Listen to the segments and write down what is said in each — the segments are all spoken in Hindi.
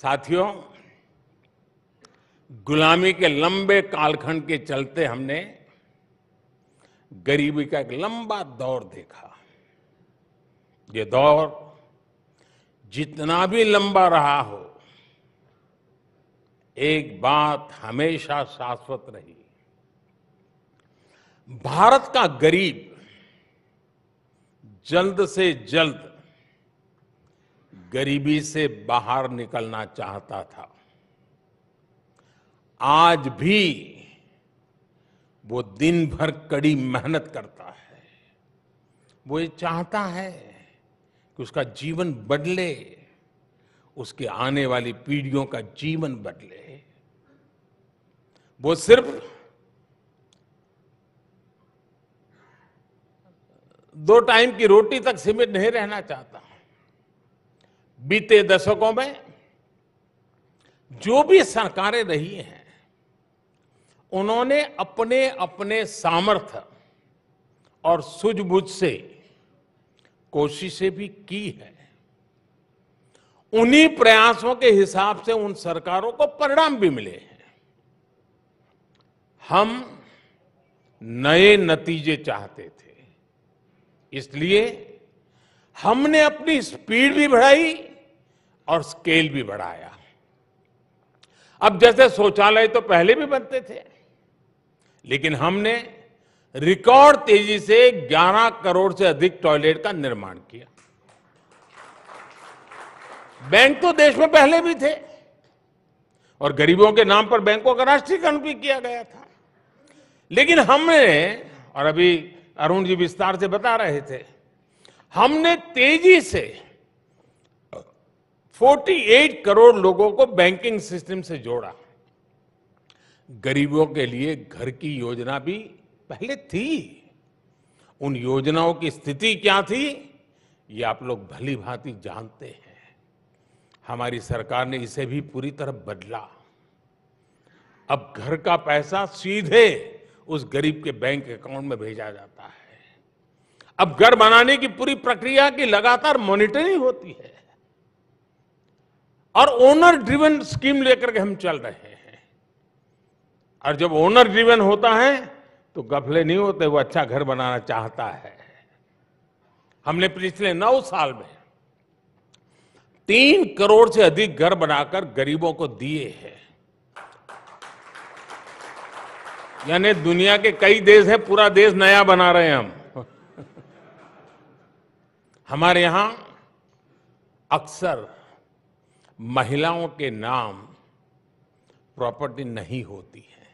साथियों गुलामी के लंबे कालखंड के चलते हमने गरीबी का एक लंबा दौर देखा ये दौर जितना भी लंबा रहा हो एक बात हमेशा शाश्वत रही भारत का गरीब जल्द से जल्द गरीबी से बाहर निकलना चाहता था आज भी वो दिन भर कड़ी मेहनत करता है वो ये चाहता है कि उसका जीवन बदले उसके आने वाली पीढ़ियों का जीवन बदले वो सिर्फ दो टाइम की रोटी तक सीमित नहीं रहना चाहता बीते दशकों में जो भी सरकारें रही हैं उन्होंने अपने अपने सामर्थ्य और सूझबूझ से कोशिशें भी की है उन्हीं प्रयासों के हिसाब से उन सरकारों को परिणाम भी मिले हैं हम नए नतीजे चाहते थे इसलिए हमने अपनी स्पीड भी बढ़ाई और स्केल भी बढ़ाया अब जैसे शौचालय तो पहले भी बनते थे लेकिन हमने रिकॉर्ड तेजी से 11 करोड़ से अधिक टॉयलेट का निर्माण किया बैंक तो देश में पहले भी थे और गरीबों के नाम पर बैंकों का राष्ट्रीयकरण भी किया गया था लेकिन हमने और अभी अरुण जी विस्तार से बता रहे थे हमने तेजी से 48 करोड़ लोगों को बैंकिंग सिस्टम से जोड़ा गरीबों के लिए घर की योजना भी पहले थी उन योजनाओं की स्थिति क्या थी ये आप लोग भली भांति जानते हैं हमारी सरकार ने इसे भी पूरी तरह बदला अब घर का पैसा सीधे उस गरीब के बैंक अकाउंट में भेजा जाता है अब घर बनाने की पूरी प्रक्रिया की लगातार मॉनिटरिंग होती है और ओनर ड्रिवन स्कीम लेकर के हम चल रहे हैं और जब ओनर ड्रिवन होता है तो गफले नहीं होते वो अच्छा घर बनाना चाहता है हमने पिछले नौ साल में तीन करोड़ से अधिक घर बनाकर गरीबों को दिए हैं यानी दुनिया के कई देश हैं पूरा देश नया बना रहे हैं हम हमारे यहां अक्सर महिलाओं के नाम प्रॉपर्टी नहीं होती है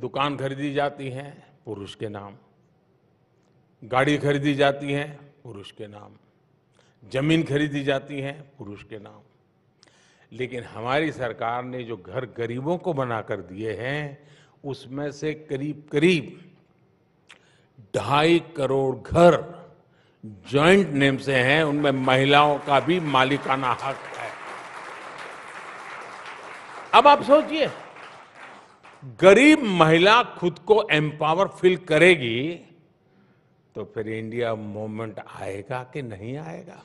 दुकान खरीदी जाती है पुरुष के नाम गाड़ी खरीदी जाती है पुरुष के नाम जमीन खरीदी जाती है पुरुष के नाम लेकिन हमारी सरकार ने जो घर गरीबों को बनाकर दिए हैं उसमें से करीब करीब ढाई करोड़ घर जॉइंट नेम से हैं उनमें महिलाओं का भी मालिकाना हक है अब आप सोचिए गरीब महिला खुद को एम्पावर फील करेगी तो फिर इंडिया मूवमेंट आएगा कि नहीं आएगा